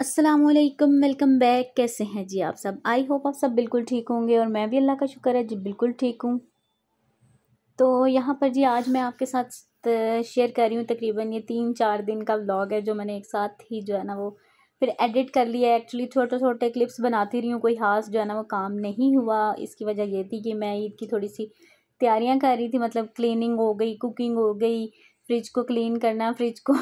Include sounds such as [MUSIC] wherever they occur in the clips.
Aslam welcome back कैसे हैं जी आप सब आई होप आप सब बिल्कुल ठीक होंगे और मैं भी अल्लाह का शुक्र है जी बिल्कुल ठीक हूँ तो यहाँ पर जी आज मैं आपके साथ शेयर कर रही हूँ तकरीबन ये तीन चार दिन का व्लॉग है जो मैंने एक साथ ही जो है ना वो फिर एडिट कर लिया एक्चुअली छोटे छोटे क्लिप्स बनाती रही हूँ कोई खास जो है ना वो काम नहीं हुआ इसकी वजह ये थी कि मैं ईद की थोड़ी सी तैयारियाँ कर रही थी मतलब क्लिनिंग हो गई कुकिंग हो गई फ्रिज को क्लीन करना फ्रिज को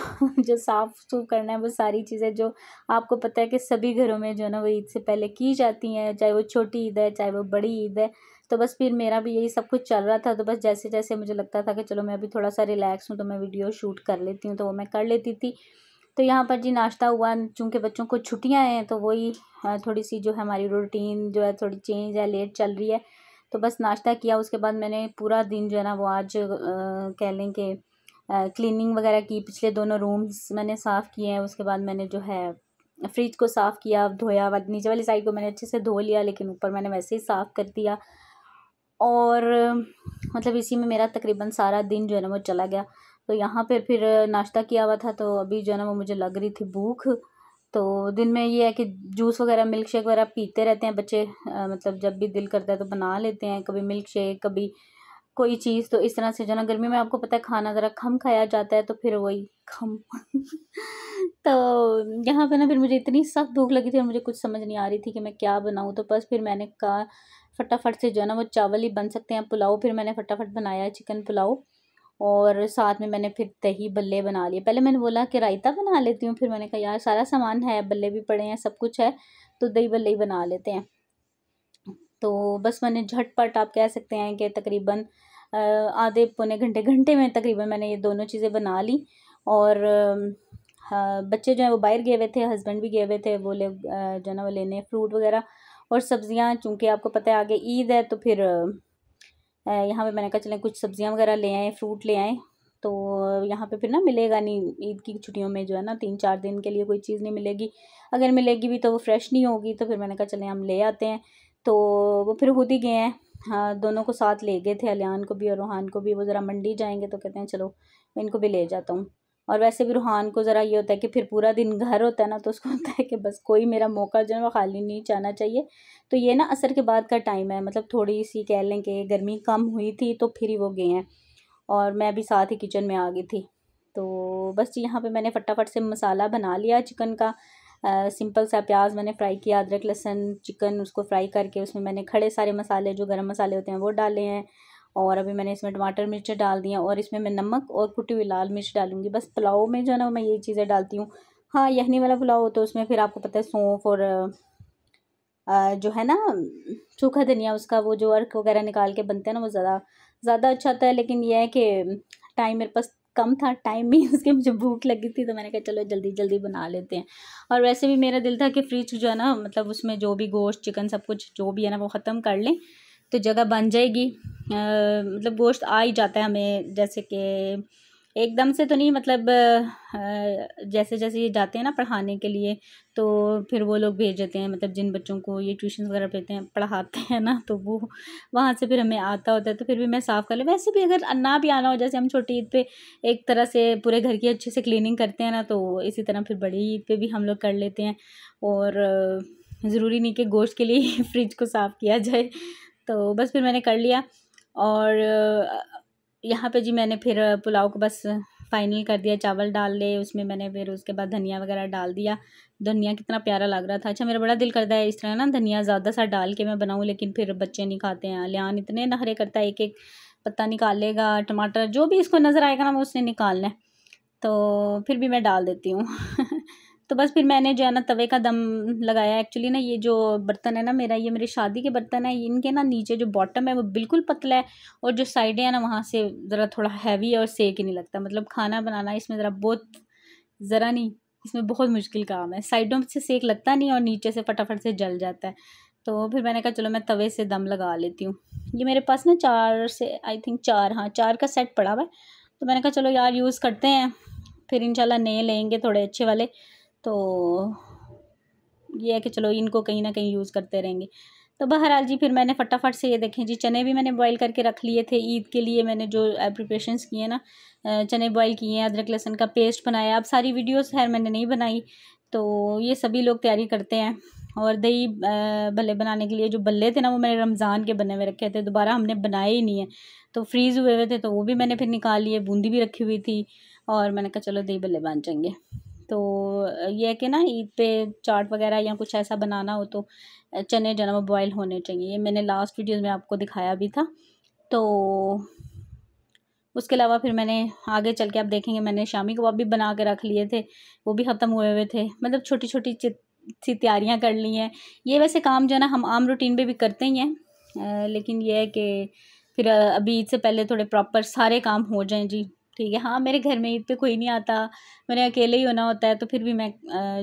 [LAUGHS] जो साफ़ सूफ करना है वो सारी चीज़ें जो आपको पता है कि सभी घरों में जो है ना वो ईद से पहले की जाती हैं चाहे वो छोटी ईद है चाहे वो बड़ी ईद है तो बस फिर मेरा भी यही सब कुछ चल रहा था तो बस जैसे जैसे मुझे लगता था कि चलो मैं अभी थोड़ा सा रिलैक्स हूँ तो मैं वीडियो शूट कर लेती हूँ तो वो मैं कर लेती थी तो यहाँ पर जी नाश्ता हुआ चूँकि बच्चों को छुट्टियाँ हैं तो वही थोड़ी सी जो है हमारी रूटीन जो है थोड़ी चेंज है लेट चल रही है तो बस नाश्ता किया उसके बाद मैंने पूरा दिन जो है ना वो आज कह लें कि क्लीनिंग वगैरह की पिछले दोनों रूम्स मैंने साफ़ किए हैं उसके बाद मैंने जो है फ्रिज को साफ़ किया धोया वाली नीचे वाली साइड को मैंने अच्छे से धो लिया लेकिन ऊपर मैंने वैसे ही साफ़ कर दिया और मतलब इसी में मेरा तकरीबन सारा दिन जो है ना वो चला गया तो यहाँ पर फिर नाश्ता किया हुआ था तो अभी जो है ना वो मुझे लग रही थी भूख तो दिन में ये है कि जूस वगैरह मिल्क शेक वगैरह पीते रहते हैं बच्चे आ, मतलब जब भी दिल करता है तो बना लेते हैं कभी मिल्क शेक कभी कोई चीज़ तो इस तरह से जो ना गर्मी में आपको पता है खाना ज़रा खम खाया जाता है तो फिर वही खम [LAUGHS] तो यहाँ पे ना फिर मुझे इतनी सख्त भूख लगी थी और मुझे कुछ समझ नहीं आ रही थी कि मैं क्या बनाऊँ तो बस फिर मैंने कहा फटाफट से जो है ना वो चावल ही बन सकते हैं पुलाव फिर मैंने फटाफट बनाया चिकन पुलाव और साथ में मैंने फिर दही बल्ले बना लिए पहले मैंने बोला कि रायता बना लेती हूँ फिर मैंने कहा यार सारा सामान है बल्ले भी पड़े हैं सब कुछ है तो दही बल्ले ही बना लेते हैं तो बस मैंने झटपट आप कह सकते हैं कि तकरीबन आधे पौने घंटे घंटे में तकरीबन मैंने ये दोनों चीज़ें बना ली और हाँ, बच्चे जो हैं वो बाहर गए हुए थे हस्बैंड भी गए हुए थे वो ले जो है ना वो लेने फ्रूट वगैरह और सब्ज़ियाँ चूँकि आपको पता है आगे ईद है तो फिर यहाँ पे मैंने कहा चलें कुछ सब्ज़ियाँ वगैरह ले आएँ फ्रूट ले आएँ तो यहाँ पे फिर ना मिलेगा नहीं ईद की छुट्टियों में जो है ना तीन चार दिन के लिए कोई चीज़ नहीं मिलेगी अगर मिलेगी भी तो वो फ्रेश नहीं होगी तो फिर मैंने कहा चलें हम ले आते हैं तो वो फिर खुद ही गए हैं हाँ दोनों को साथ ले गए थे अलियान को भी और रूहान को भी वो ज़रा मंडी जाएंगे तो कहते हैं चलो मैं इनको भी ले जाता हूँ और वैसे भी रूहान को ज़रा ये होता है कि फिर पूरा दिन घर होता है ना तो उसको होता है कि बस कोई मेरा मौका जो है वो खाली नहीं जाना चाहिए तो ये ना असर के बाद का टाइम है मतलब थोड़ी सी कह लें कि गर्मी कम हुई थी तो फिर ही वो गए हैं और मैं भी साथ ही किचन में आ गई थी तो बस यहाँ पर मैंने फटाफट से मसाला बना लिया चिकन का सिंपल सा प्याज मैंने फ्राई किया अदरक लहसन चिकन उसको फ्राई करके उसमें मैंने खड़े सारे मसाले जो गर्म मसाले होते हैं वो डाले हैं और अभी मैंने इसमें टमाटर मिर्च डाल दिया और इसमें मैं नमक और कुटी हुई लाल मिर्च डालूंगी बस पुलाव में जो है ना मैं यही चीज़ें डालती हूँ हाँ यखनी वाला पुलाव हो तो उसमें फिर आपको पता है सौंफ और जो है ना सूखा धनिया उसका वो जो अर्क वगैरह निकाल के बनते हैं ना वो ज़्यादा ज़्यादा अच्छा होता है लेकिन यह है कि टाइम मेरे पास कम था टाइम भी उसके मुझे भूख लगी थी तो मैंने कहा चलो जल्दी जल्दी बना लेते हैं और वैसे भी मेरा दिल था कि फ्रिज जो है ना मतलब उसमें जो भी गोश्त चिकन सब कुछ जो भी है ना वो ख़त्म कर लें तो जगह बन जाएगी आ, मतलब गोश्त आ ही जाता है हमें जैसे कि एकदम से तो नहीं मतलब जैसे जैसे ये जाते हैं ना पढ़ाने के लिए तो फिर वो लोग भेज देते हैं मतलब जिन बच्चों को ये ट्यूशन वगैरह पढ़ते हैं पढ़ाते हैं ना तो वो वहाँ से फिर हमें आता होता है तो फिर भी मैं साफ़ कर लूँ वैसे भी अगर ना भी आना हो जैसे हम छोटी ईद पे एक तरह से पूरे घर की अच्छे से क्लिनिंग करते हैं ना तो इसी तरह फिर बड़ी ईद पर भी हम लोग कर लेते हैं और ज़रूरी नहीं कि गोश्त के लिए [LAUGHS] फ्रिज को साफ़ किया जाए तो बस फिर मैंने कर लिया और यहाँ पे जी मैंने फिर पुलाव को बस फाइनल कर दिया चावल डाल ले उसमें मैंने फिर उसके बाद धनिया वगैरह डाल दिया धनिया कितना प्यारा लग रहा था अच्छा मेरा बड़ा दिल करता है इस तरह ना धनिया ज़्यादा सा डाल के मैं बनाऊँ लेकिन फिर बच्चे नहीं खाते हैं लियान इतने नहरे करता है एक एक पत्ता निकालेगा टमाटर जो भी इसको नज़र आएगा ना मैं उसने निकालना है तो फिर भी मैं डाल देती हूँ [LAUGHS] तो बस फिर मैंने जो है ना तवे का दम लगाया एक्चुअली ना ये जो बर्तन है ना मेरा ये मेरी शादी के बर्तन है इनके ना नीचे जो बॉटम है वो बिल्कुल पतला है और जो साइडें हैं ना वहाँ से ज़रा थोड़ा हैवी है और सेक ही नहीं लगता मतलब खाना बनाना इसमें ज़रा बहुत ज़रा नहीं इसमें बहुत मुश्किल काम है साइडों से सेक लगता नहीं और नीचे से फटाफट से जल जाता है तो फिर मैंने कहा चलो मैं तवे से दम लगा लेती हूँ ये मेरे पास ना चार से आई थिंक चार हाँ चार का सेट पड़ा हुआ है तो मैंने कहा चलो यार यूज़ करते हैं फिर इंशाल्लाह नए लेंगे थोड़े अच्छे वाले तो ये है कि चलो इनको कहीं ना कहीं यूज़ करते रहेंगे तो बहरहाल जी फिर मैंने फटाफट से ये देखें जी चने भी मैंने बॉईल करके रख लिए थे ईद के लिए मैंने जो प्रिपरेशंस किए ना चने बॉईल किए हैं अदरक लहसन का पेस्ट बनाया अब सारी वीडियोस खैर मैंने नहीं बनाई तो ये सभी लोग तैयारी करते हैं और दही भले बनाने के लिए जो बल्ले थे ना वो मैंने रमज़ान के बने हुए रखे थे दोबारा हमने बनाए ही नहीं है तो फ्रीज़ हुए हुए थे तो वो भी मैंने फिर निकाल लिए बूंदी भी रखी हुई थी और मैंने कहा चलो दही भले बन जाएंगे तो ये है कि ना ईद पे चाट वगैरह या कुछ ऐसा बनाना हो तो चने जनाब बॉयल होने चाहिए ये मैंने लास्ट वीडियो में आपको दिखाया भी था तो उसके अलावा फिर मैंने आगे चल के आप देखेंगे मैंने शामी कबाब भी बना के रख लिए थे वो भी ख़त्म हुए हुए थे मतलब छोटी छोटी सी तैयारियाँ कर ली हैं ये वैसे काम जो है ना हम आम रूटीन पे भी करते ही हैं लेकिन ये है कि फिर अभी ईद से पहले थोड़े प्रॉपर सारे काम हो जाएं जी ठीक है हाँ मेरे घर में ईद पे कोई नहीं आता मैंने अकेले ही होना होता है तो फिर भी मैं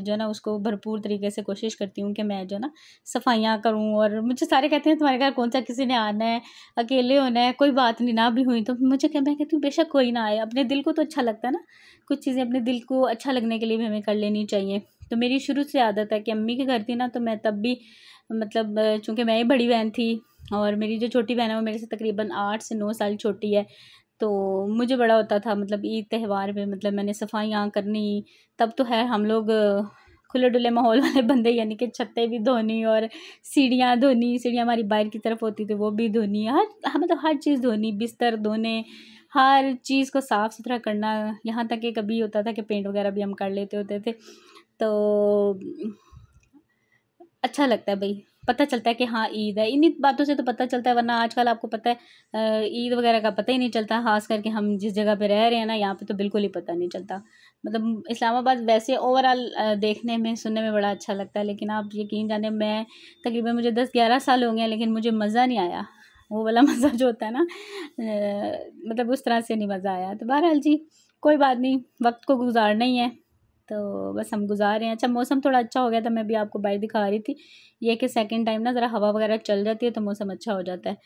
जो है ना उसको भरपूर तरीके से कोशिश करती हूँ कि मैं जो है ना सफाइयाँ करूँ और मुझे सारे कहते हैं तुम्हारे घर कौन सा किसी ने आना है अकेले होना है कोई बात नहीं ना भी हुई तो मुझे क्या मैं कहती हूँ बेशक कोई ना आए अपने दिल को तो अच्छा लगता है ना कुछ चीज़ें अपने दिल को अच्छा लगने के लिए भी हमें कर लेनी चाहिए तो मेरी शुरू से आदत है कि अम्मी के घर थी ना तो मैं तब भी मतलब चूँकि मैं ही बड़ी बहन थी और मेरी जो छोटी बहन है वो मेरे से तकरीबन आठ से नौ साल छोटी है तो मुझे बड़ा होता था मतलब ईद त्यौहार पे मतलब मैंने सफाइयाँ करनी तब तो है हम लोग खुले डुले माहौल [LAUGHS] वाले बंदे यानी कि छतें भी धोनी और सीढ़ियाँ धोनी सीढ़ियाँ हमारी बाहर की तरफ होती थी वो भी धोनी हर हाँ, मतलब हर चीज़ धोनी बिस्तर धोने हर चीज़ को साफ़ सुथरा करना यहाँ तक कि कभी होता था कि पेंट वगैरह भी हम कर लेते होते थे तो अच्छा लगता है भाई पता चलता है कि हाँ ईद है इन्हीं बातों से तो पता चलता है वरना आजकल आपको पता है ईद वगैरह का पता ही नहीं चलता ख़ास करके हम जिस जगह पे रह रहे हैं ना यहाँ पे तो बिल्कुल ही पता नहीं चलता मतलब इस्लामाबाद वैसे ओवरऑल देखने में सुनने में बड़ा अच्छा लगता है लेकिन आप यकीन जाने मैं तकरीबन मुझे दस ग्यारह साल हो गए लेकिन मुझे मज़ा नहीं आया वो वाला [LAUGHS] मज़ा जो होता है ना मतलब उस तरह से नहीं मज़ा आया तो बहरहाल जी कोई बात नहीं वक्त को गुजारना ही है तो बस हम गुजार रहे हैं अच्छा मौसम थोड़ा अच्छा हो गया था मैं भी आपको बाहर दिखा रही थी ये कि सेकंड टाइम ना ज़रा हवा वगैरह चल जाती है तो मौसम अच्छा हो जाता है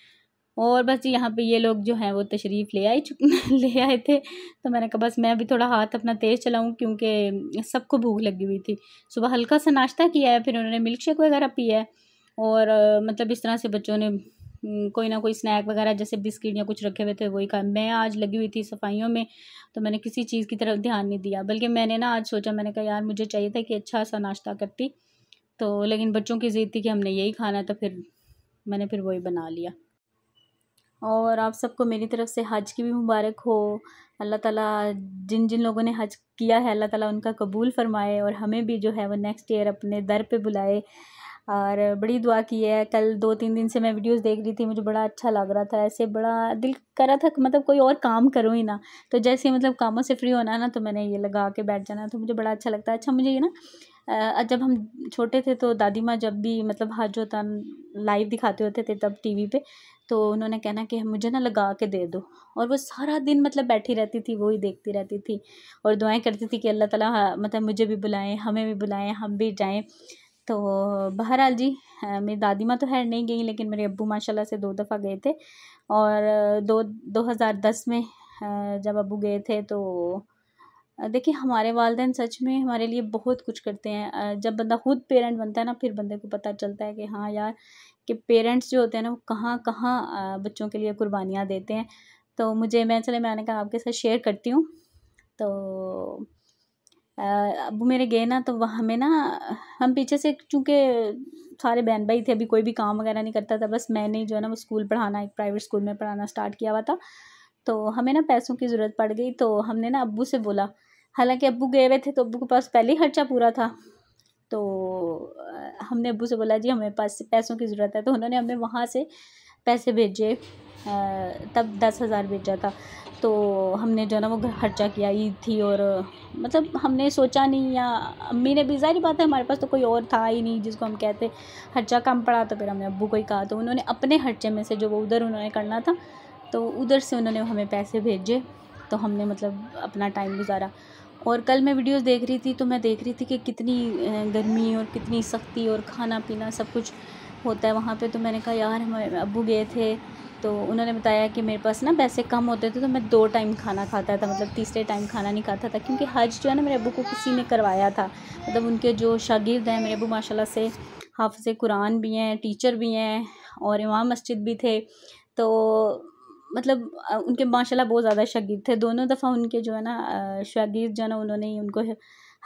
और बस यहाँ पे ये लोग जो हैं वो तशरीफ़ ले आए [LAUGHS] ले आए थे तो मैंने कहा बस मैं भी थोड़ा हाथ अपना तेज़ चलाऊँ क्योंकि सबको भूख लगी हुई थी सुबह हल्का सा नाश्ता किया है फिर उन्होंने मिल्क शेक वगैरह पिया है और मतलब इस तरह से बच्चों ने कोई ना कोई स्नैक वगैरह जैसे बिस्किट या कुछ रखे हुए थे वही खाए मैं आज लगी हुई थी सफाइयों में तो मैंने किसी चीज़ की तरफ ध्यान नहीं दिया बल्कि मैंने ना आज सोचा मैंने कहा यार मुझे चाहिए था कि अच्छा सा नाश्ता करती तो लेकिन बच्चों की जीत थी कि हमने यही खाना तो फिर मैंने फिर वही बना लिया और आप सबको मेरी तरफ से हज की भी मुबारक हो अल्लाह ताला जिन जिन लोगों ने हज किया है अल्लाह ताला उनका कबूल फरमाए और हमें भी जो है वो नेक्स्ट ईयर अपने दर पे बुलाए और बड़ी दुआ की है कल दो तीन दिन से मैं वीडियोस देख रही थी मुझे बड़ा अच्छा लग रहा था ऐसे बड़ा दिल कर रहा था मतलब कोई और काम करूँ ही ना तो जैसे मतलब कामों से फ्री होना ना तो मैंने ये लगा के बैठ जाना तो मुझे बड़ा अच्छा लगता है अच्छा मुझे ये ना जब हम छोटे थे तो दादी माँ जब भी मतलब हाथ जो था लाइव दिखाते होते थे तब टीवी पे तो उन्होंने कहना कि मुझे ना लगा के दे दो और वो सारा दिन मतलब बैठी रहती थी वो ही देखती रहती थी और दुआएं करती थी कि अल्लाह ताला मतलब मुझे भी बुलाएं हमें भी बुलाएं हम भी जाएं तो बहरहाल जी मेरी दादी माँ तो खैर नहीं गई लेकिन मेरे अबू माशाल्लाह से दो दफ़ा गए थे और दो दो हज़ार दस में जब अबू गए थे तो देखिए हमारे वालदेन सच में हमारे लिए बहुत कुछ करते हैं जब बंदा खुद पेरेंट बनता है ना फिर बंदे को पता चलता है कि हाँ यार कि पेरेंट्स जो होते हैं ना वो कहाँ कहाँ बच्चों के लिए कुर्बानियाँ देते हैं तो मुझे मैं चले मैंने कहा आपके साथ शेयर करती हूँ तो अब मेरे गए ना तो वहाँ हमें ना हम पीछे से चूँकि सारे बहन भाई थे अभी कोई भी काम वगैरह नहीं करता था बस मैंने जो है ना वो स्कूल पढ़ाना एक प्राइवेट स्कूल में पढ़ाना स्टार्ट किया हुआ था तो हमें ना पैसों की ज़रूरत पड़ गई तो हमने ना अबू से बोला हालांकि अबू गए हुए थे तो अबू के पास पहले ही खर्चा पूरा था तो हमने अबू से बोला जी हमें पास पैसों की ज़रूरत है तो उन्होंने हमें वहाँ से पैसे भेजे तब दस हज़ार भेजा था तो हमने जो है ना वो खर्चा किया ईद थी और मतलब हमने सोचा नहीं या अम्मी ने भी जारी बात है हमारे पास तो कोई और था ही नहीं जिसको हम कहते खर्चा कम पड़ा तो फिर हमने अबू को ही कहा तो उन्होंने अपने खर्चे में से जो वो उधर उन्होंने करना था तो उधर से उन्होंने हमें पैसे भेजे तो हमने मतलब अपना टाइम गुजारा और कल मैं वीडियोस देख रही थी तो मैं देख रही थी कि कितनी गर्मी और कितनी सख्ती और खाना पीना सब कुछ होता है वहाँ पे तो मैंने कहा यार हमारे अबू गए थे तो उन्होंने बताया कि मेरे पास ना पैसे कम होते थे तो मैं दो टाइम खाना खाता था मतलब तीसरे टाइम खाना नहीं खाता था क्योंकि हज जो है ना मेरे अबू को किसी ने करवाया था मतलब उनके जो शागिर्द हैं मेरे अबू माशाल्लाह से हाफ़ कुरान भी हैं टीचर भी हैं और इमाम मस्जिद भी थे तो मतलब उनके माशाल्लाह बहुत ज़्यादा शागिर्द थे दोनों दफ़ा उनके जो है ना शागिर्द जो है ना उन्होंने ही उनको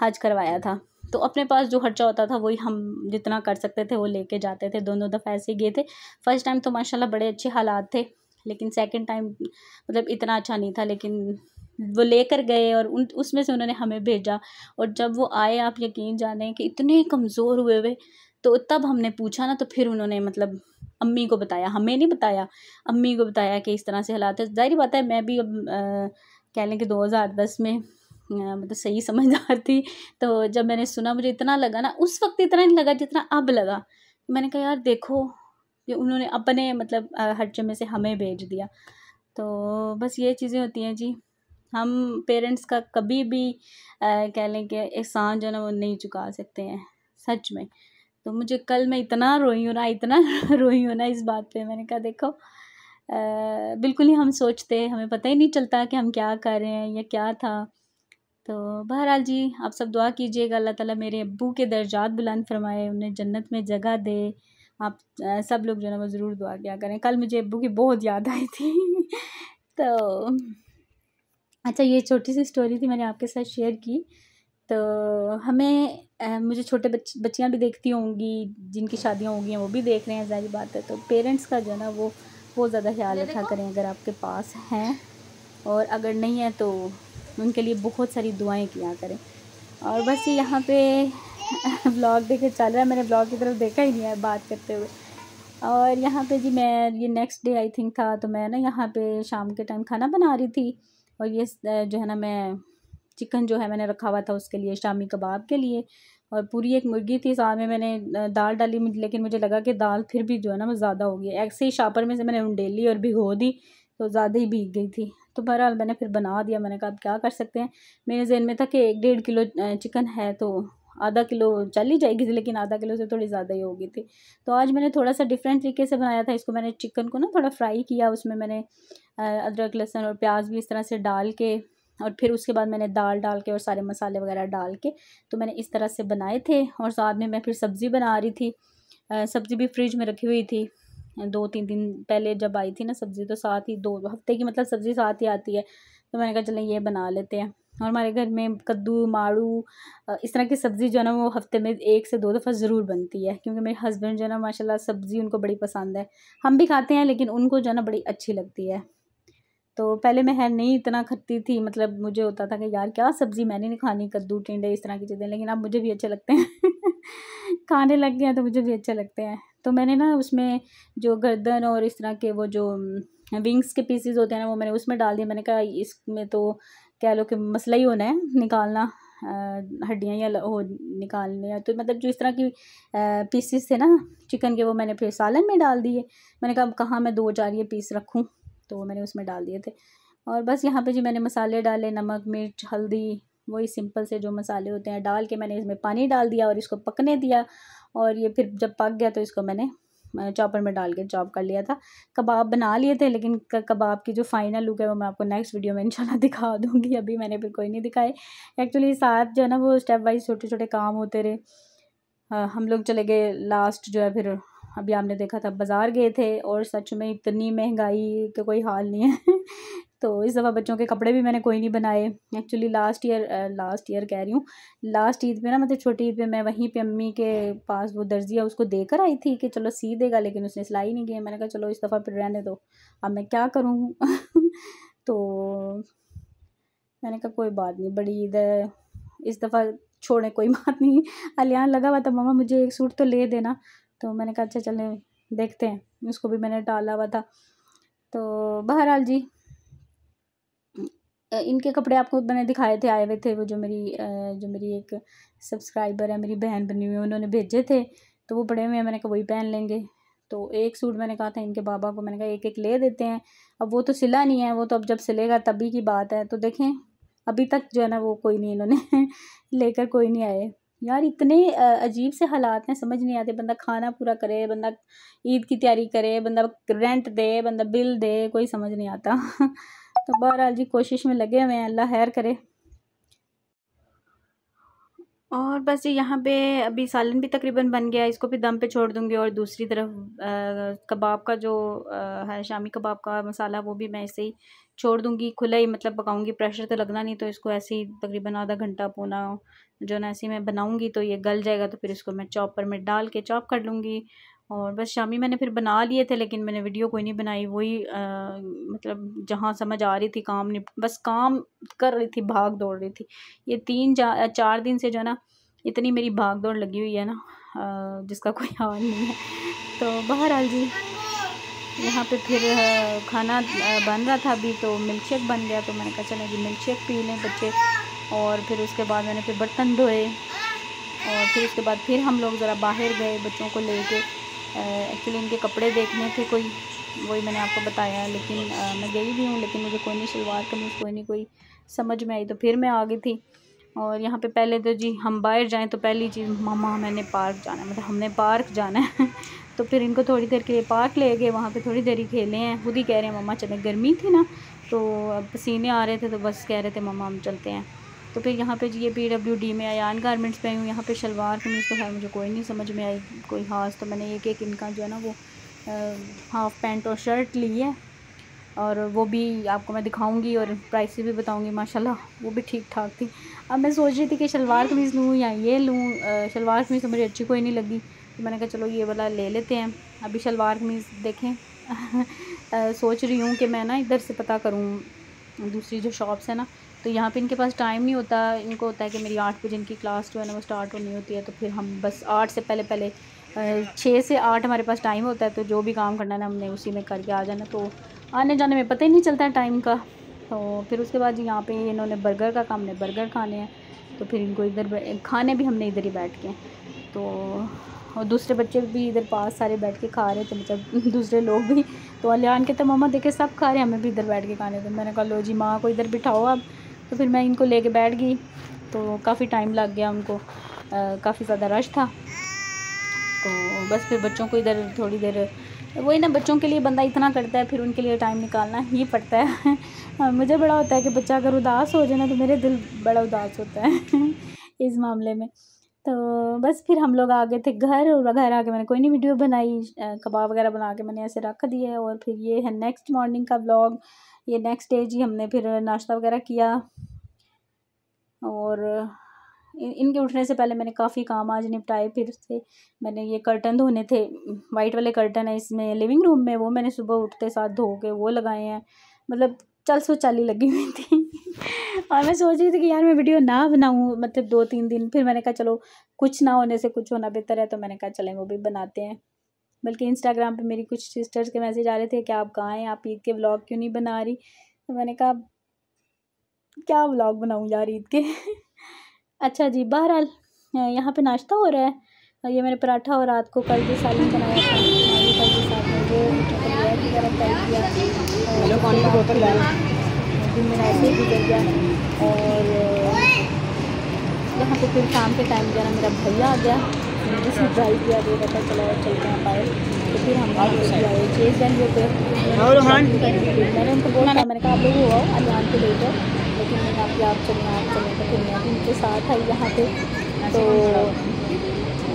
हज करवाया था तो अपने पास जो खर्चा होता था वही हम जितना कर सकते थे वो लेके जाते थे दोनों दफ़ा ऐसे गए थे फर्स्ट टाइम तो माशाल्लाह बड़े अच्छे हालात थे लेकिन सेकंड टाइम मतलब इतना अच्छा नहीं था लेकिन वो लेकर गए और उन उसमें से उन्होंने हमें भेजा और जब वो आए आप यकीन जाने कि इतने कमज़ोर हुए हुए तो तब हमने पूछा ना तो फिर उन्होंने मतलब अम्मी को बताया हमें नहीं बताया अम्मी को बताया कि इस तरह से हालात है जाहिर बात है मैं भी अब कह लें कि दस में मतलब सही समझदार थी [LAUGHS] तो जब मैंने सुना मुझे इतना लगा ना उस वक्त इतना नहीं लगा जितना अब लगा मैंने कहा यार देखो ये उन्होंने अपने मतलब हर जमे से हमें भेज दिया तो बस ये चीज़ें होती हैं जी हम पेरेंट्स का कभी भी कह लें कि एहसान जो है ना वो नहीं चुका सकते हैं सच में तो मुझे कल मैं इतना रोई हूँ ना इतना [LAUGHS] रोई हूँ ना इस बात पे मैंने कहा देखो आ, बिल्कुल ही हम सोचते हमें पता ही नहीं चलता कि हम क्या कर रहे हैं या क्या था तो बहरहाल जी आप सब दुआ कीजिएगा अल्लाह ताला मेरे अब्बू के दर्जात बुलंद फरमाए उन्हें जन्नत में जगह दे आप सब लोग जो है वो ज़रूर दुआ किया करें कल मुझे अब्बू की बहुत याद आई थी [LAUGHS] तो अच्छा ये छोटी सी स्टोरी थी मैंने आपके साथ शेयर की तो हमें आ, मुझे छोटे बच बच्चियाँ भी देखती होंगी जिनकी शादियाँ हैं वो भी देख रहे हैं जारी बात है तो पेरेंट्स का जो है ना वो बहुत ज़्यादा ख्याल रखा करें अगर आपके पास हैं और अगर नहीं है तो उनके लिए बहुत सारी दुआएं किया करें और बस ये यहाँ पे ब्लॉग [LAUGHS] देखे चल रहा है मैंने ब्लॉग की तरफ देखा ही नहीं है बात करते हुए और यहाँ पे जी मैं ये नेक्स्ट डे आई थिंक था तो मैं ना यहाँ पे शाम के टाइम खाना बना रही थी और ये जो है ना मैं चिकन जो है मैंने रखा हुआ था उसके लिए शामी कबाब के लिए और पूरी एक मुर्गी थी साथ में मैंने दाल डाली लेकिन मुझे लगा कि दाल फिर भी जो है ना वो ज़्यादा होगी ऐसे ही शापर में से मैंने उंडेली और भिगो दी तो ज़्यादा ही भीग गई थी तो बहरहाल मैंने फिर बना दिया मैंने कहा अब क्या कर सकते हैं मेरे जहन में था कि एक डेढ़ किलो चिकन है तो आधा किलो चल ही जाएगी थी लेकिन आधा किलो से थोड़ी ज़्यादा ही होगी थी तो आज मैंने थोड़ा सा डिफरेंट तरीके से बनाया था इसको मैंने चिकन को ना थोड़ा फ्राई किया उसमें मैंने अदरक लहसुन और प्याज भी इस तरह से डाल के और फिर उसके बाद मैंने दाल डाल के और सारे मसाले वगैरह डाल के तो मैंने इस तरह से बनाए थे और साथ में मैं फिर सब्ज़ी बना रही थी सब्ज़ी भी फ्रिज में रखी हुई थी दो तीन दिन पहले जब आई थी ना सब्ज़ी तो साथ ही दो हफ्ते की मतलब सब्ज़ी साथ ही आती है तो मैंने कहा चलें ये बना लेते हैं और हमारे घर में कद्दू माड़ू इस तरह की सब्ज़ी जो है ना वो हफ्ते में एक से दो दफ़ा ज़रूर बनती है क्योंकि मेरे हस्बैंड जो है ना माशाल्लाह सब्ज़ी उनको बड़ी पसंद है हम भी खाते हैं लेकिन उनको जो है ना बड़ी अच्छी लगती है तो पहले मैं है नहीं इतना खाती थी मतलब मुझे होता था कि यार क्या सब्ज़ी मैंने नहीं खानी कद्दू टिंडे इस तरह की चीज़ें लेकिन अब मुझे भी अच्छे लगते हैं खाने लग गया तो मुझे भी अच्छा लगता है तो मैंने ना उसमें जो गर्दन और इस तरह के वो जो विंग्स के पीसीज होते हैं ना वो मैंने उसमें डाल दिए मैंने कहा इसमें तो कह लो कि मसला ही होना है निकालना हड्डियाँ या हो निकालने या तो मतलब जो इस तरह की पीसीस थे ना चिकन के वो मैंने फिर सालन में डाल दिए मैंने कहा कहाँ मैं दो चार ये पीस रखूँ तो वो मैंने उसमें डाल दिए थे और बस यहाँ पे जी मैंने मसाले डाले नमक मिर्च हल्दी वही सिंपल से जो मसाले होते हैं डाल के मैंने इसमें पानी डाल दिया और इसको पकने दिया और ये फिर जब पक गया तो इसको मैंने चॉपर में डाल के चॉप कर लिया था कबाब बना लिए थे लेकिन कबाब की जो फाइनल लुक है वो मैं आपको नेक्स्ट वीडियो में इंशाल्लाह [LAUGHS] दिखा दूँगी अभी मैंने फिर कोई नहीं दिखाए एक्चुअली साथ जो है ना वो स्टेप वाइज छोटे छोटे काम होते रहे आ, हम लोग चले गए लास्ट जो है फिर अभी आपने देखा था बाज़ार गए थे और सच में इतनी महंगाई का कोई हाल नहीं है तो इस दफ़ा बच्चों के कपड़े भी मैंने कोई नहीं बनाए actually last year last year कह रही हूँ लास्ट ईद पे ना मतलब छोटी ईद पे मैं वहीं पे अम्मी के पास वो दर्जिया उसको देकर आई थी कि चलो सी देगा लेकिन उसने सिलाई नहीं की मैंने कहा चलो इस दफ़ा फिर रहने दो अब मैं क्या करूँ [LAUGHS] तो मैंने कहा कोई बात नहीं बड़ी ईद है इस दफ़ा छोड़े कोई बात नहीं अलियान लगा हुआ था मम्मा मुझे एक सूट तो ले देना तो मैंने कहा अच्छा चलें देखते हैं उसको भी मैंने डाला हुआ था तो बहरहाल जी इनके कपड़े आपको मैंने दिखाए थे आए हुए थे वो जो मेरी जो मेरी एक सब्सक्राइबर है मेरी बहन बनी हुई है उन्होंने भेजे थे तो वो पड़े हुए हैं मैंने कहा वही पहन लेंगे तो एक सूट मैंने कहा था इनके बाबा को मैंने कहा एक एक ले देते हैं अब वो तो सिला नहीं है वो तो अब जब सिलेगा तभी की बात है तो देखें अभी तक जो है ना वो कोई नहीं इन्होंने [LAUGHS] लेकर कोई नहीं आए यार इतने अजीब से हालात हैं समझ नहीं आते बंदा खाना पूरा करे बंदा ईद की तैयारी करे बंदा रेंट दे बंदा बिल दे कोई समझ नहीं आता [LAUGHS] तो बहरहाल जी कोशिश में लगे हुए हैं अल्लाह हैर करे और बस ये यहाँ पे अभी सालन भी तकरीबन बन गया इसको भी दम पे छोड़ दूँगी और दूसरी तरफ कबाब का जो है शामी कबाब का मसाला वो भी मैं ऐसे ही छोड़ दूँगी खुला ही मतलब पकाऊँगी प्रेशर तो लगना नहीं तो इसको ऐसे ही तकरीबन आधा घंटा पोना जो ना ऐसे मैं बनाऊँगी तो ये गल जाएगा तो फिर इसको मैं चॉपर में डाल के चॉप कर लूँगी और बस शामी मैंने फिर बना लिए थे लेकिन मैंने वीडियो कोई नहीं बनाई वही मतलब जहाँ समझ आ रही थी काम नहीं बस काम कर रही थी भाग दौड़ रही थी ये तीन चार चार दिन से जो है ना इतनी मेरी भाग दौड़ लगी हुई है ना आ, जिसका कोई हाल नहीं है तो बहरहाल जी यहाँ पे फिर खाना बन रहा था अभी तो मिल्क शेक बन गया तो मैंने कहा चले जी मिल्क शेक पी लें बच्चे और फिर उसके बाद मैंने फिर बर्तन धोए और फिर उसके बाद फिर हम लोग ज़रा बाहर गए बच्चों को लेके एक्चुअली इनके कपड़े देखने थे कोई वही मैंने आपको बताया लेकिन आ, मैं गई भी हूँ लेकिन मुझे कोई नहीं शलवार कमीज कोई नहीं कोई समझ में आई तो फिर मैं आ गई थी और यहाँ पे पहले तो जी हम बाहर जाएँ तो पहली चीज़ मामा मैंने पार्क जाना है मतलब हमने पार्क जाना है [LAUGHS] तो फिर इनको थोड़ी देर के लिए पार्क ले गए वहाँ पे थोड़ी देर ही खेले हैं खुद ही कह रहे हैं मामा चले गर्मी थी ना तो पसीने आ रहे थे तो बस कह रहे थे मामा हम चलते हैं तो फिर यहाँ पे ये पी डब्ल्यू डी में आयान गारमेंट्स पे आई हूँ यहाँ पे शलवार कमीज़ तो है मुझे कोई नहीं समझ में आई कोई खास तो मैंने एक एक इनका जो है ना वो हाफ़ पैंट और शर्ट ली है और वो भी आपको मैं दिखाऊंगी और प्राइस भी बताऊंगी माशाल्लाह वो भी ठीक ठाक थी अब मैं सोच रही थी कि शलवार कमीज़ लूँ या ये लूँ शलवार कमीज़ तो मुझे अच्छी कोई नहीं लगी तो मैंने कहा चलो ये वाला ले लेते हैं अभी शलवार कमीज़ देखें [LAUGHS] सोच रही हूँ कि मैं ना इधर से पता करूँ दूसरी जो शॉप्स है ना तो यहाँ पे इनके पास टाइम नहीं होता इनको होता है कि मेरी आठ बजे इनकी क्लास जो है ना वो स्टार्ट होनी होती है तो फिर हम बस आठ से पहले पहले छः से आठ हमारे पास टाइम होता है तो जो भी काम करना है हमने उसी में करके आ जाना तो आने जाने में पता ही नहीं चलता है टाइम का तो फिर उसके बाद यहाँ पर इन्होंने बर्गर का काम ने बर्गर खाने हैं तो फिर इनको इधर खाने भी हमने इधर ही बैठ के तो और दूसरे बच्चे भी इधर पास सारे बैठ के खा रहे थे मतलब [LAUGHS] दूसरे लोग भी तो अलियान के तो मामा देखे सब खा रहे हैं हमें भी इधर बैठ के खाने थे मैंने कहा लो जी माँ को इधर बिठाओ अब तो फिर मैं इनको लेके बैठ गई तो काफ़ी टाइम लग गया उनको काफ़ी ज़्यादा रश था तो बस फिर बच्चों को इधर थोड़ी देर वही ना बच्चों के लिए बंदा इतना करता है फिर उनके लिए टाइम निकालना ही पड़ता है [LAUGHS] मुझे बड़ा होता है कि बच्चा अगर उदास हो जाए ना तो मेरे दिल बड़ा उदास होता है [LAUGHS] इस मामले में तो बस फिर हम लोग आ गए थे घर और घर आके मैंने कोई नहीं वीडियो बनाई कबाब वगैरह बना के मैंने ऐसे रख दिए और फिर ये है नेक्स्ट मॉर्निंग का ब्लॉग ये नेक्स्ट डे जी हमने फिर नाश्ता वगैरह किया और इन, इनके उठने से पहले मैंने काफ़ी काम आज निपटाए फिर से मैंने ये कर्टन धोने थे वाइट वाले कर्टन है इसमें लिविंग रूम में वो मैंने सुबह उठते साथ धो के वो लगाए हैं मतलब चल सो चाली लगी हुई थी [LAUGHS] और मैं सोच रही थी कि यार मैं वीडियो ना बनाऊँ मतलब दो तीन दिन फिर मैंने कहा चलो कुछ ना होने से कुछ होना बेहतर है तो मैंने कहा चलें वो भी बनाते हैं बल्कि इंस्टाग्राम पे मेरी कुछ सिस्टर्स के मैसेज आ रहे थे कि आप कहाँ हैं आप ईद के व्लॉग क्यों नहीं बना रही तो मैंने कहा क्या व्लॉग बनाऊँ यार ईद के [LAUGHS] अच्छा जी बहरहाल यहाँ पे नाश्ता हो रहा है और ये मैंने पराठा और रात को कल भी सालन बनाया था और यहाँ पे फिर शाम के टाइम जाना मेरा भैया आ गया इसकी प्राइस भी पता चला और चलते हैं तो फिर हम आए चेज एंड वो और मैंने कहा आप लोग हुआ के ले जाओ लेकिन मैंने आपकी आप चलना आप चलने तो फिर मैं भी उनके साथ आई यहाँ पे तो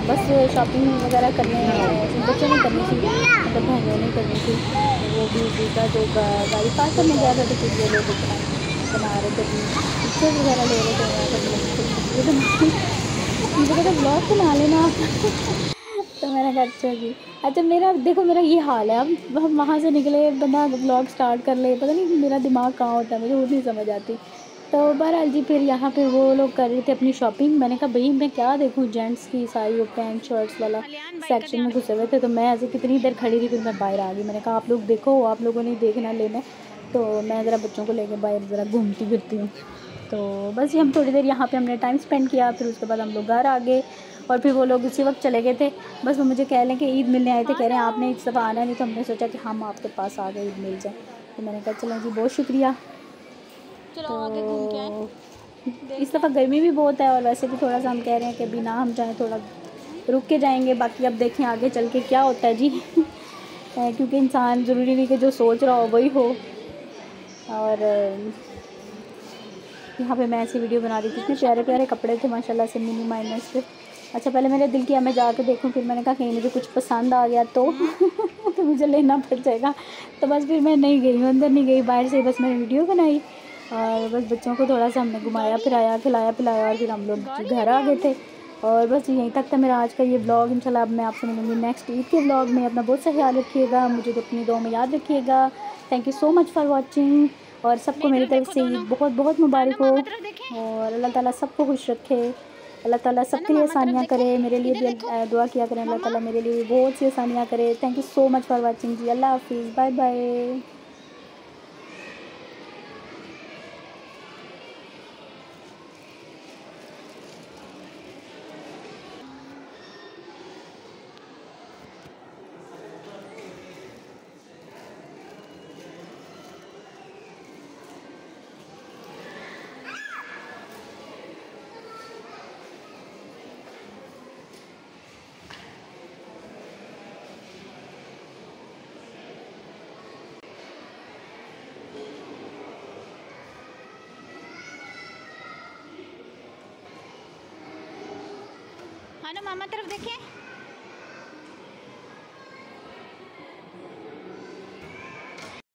बस शॉपिंग वगैरह करने बच्चों तो ने करनी थी मतलब भाइयों ने करनी थी तो वो भी का जो गाड़ी पास करने गया था तो फिर ये लोग बना रहे थे पिक्चर वगैरह ले रहे थे तो मतलब मुझे तो ब्लॉग बना लेना तो मैंने कहा अच्छा जी अच्छा मेरा देखो मेरा ये हाल है अब हम वहाँ से निकले बंदा ब्लॉग स्टार्ट कर ले पता नहीं मेरा दिमाग कहाँ होता है मुझे वो नहीं समझ आती तो बहरहाल जी फिर यहाँ पे वो लोग कर रहे थे अपनी शॉपिंग मैंने कहा भाई मैं क्या देखूँ जेंट्स की सारी वो पैंट शर्ट्स वाला सेक्शन में घुसे हुए थे तो मैं ऐसे कितनी देर खड़ी थी फिर मैं बाहर आ गई मैंने कहा आप लोग देखो आप लोगों ने देखना लेना तो मैं ज़रा बच्चों को लेके बाहर ज़रा घूमती फिरती हूँ तो बस ये हम थोड़ी देर यहाँ पे हमने टाइम स्पेंड किया फिर उसके बाद हम लोग घर आ गए और फिर वो लोग उसी वक्त चले गए थे बस वो मुझे कह लें कि ईद मिलने आए थे कह रहे हैं आपने इस दफ़ा आना नहीं तो हमने सोचा कि हम आपके पास आ गए ईद मिल जाए तो मैंने कहा चलो जी बहुत शुक्रिया तो इस दफ़ा गर्मी भी बहुत है और वैसे भी थोड़ा सा हम कह रहे हैं कि अभी ना हम जाएँ थोड़ा रुक के जाएंगे बाकी अब देखें आगे चल के क्या होता है जी [LAUGHS] क्योंकि इंसान ज़रूरी नहीं कि जो सोच रहा हो वही हो और यहाँ पे मैं ऐसी वीडियो बना रही थी इतने प्यारे प्यारे कपड़े थे माशाल्लाह से मिनी माइनस पे अच्छा पहले मेरे दिल किया मैं जा कर देखूँ फिर मैंने कहा कहीं मुझे कुछ पसंद आ गया तो [LAUGHS] तो मुझे लेना पड़ जाएगा तो बस फिर मैं नहीं गई अंदर नहीं गई बाहर से बस मैंने वीडियो बनाई और बस बच्चों को थोड़ा सा हमने घुमाया फिराया खिलाया पिलाया और फिर हम लोग घर आ गए थे और बस यहीं तक था मेरा आज का ये ब्लॉग इंशाल्लाह अब मैं आपसे मिलूंगी नेक्स्ट ईद के ब्लॉग में अपना बहुत सा ख्याल रखिएगा मुझे तो अपनी दो में याद रखिएगा thank you so much for watching और सबको मेरी तरफ से ईद बहुत बहुत मुबारक हो और अल्लाह ताला सबको खुश रखे अल्लाह ताला सबके लिए आसानियाँ करे मेरे लिए भी दुआ किया करें अल्लाह ताला मेरे लिए बहुत सी आसानियाँ करे thank you so much for watching जी अल्लाह हाफिज़ बाय बाय हाँ ना मामा तरफ देखिए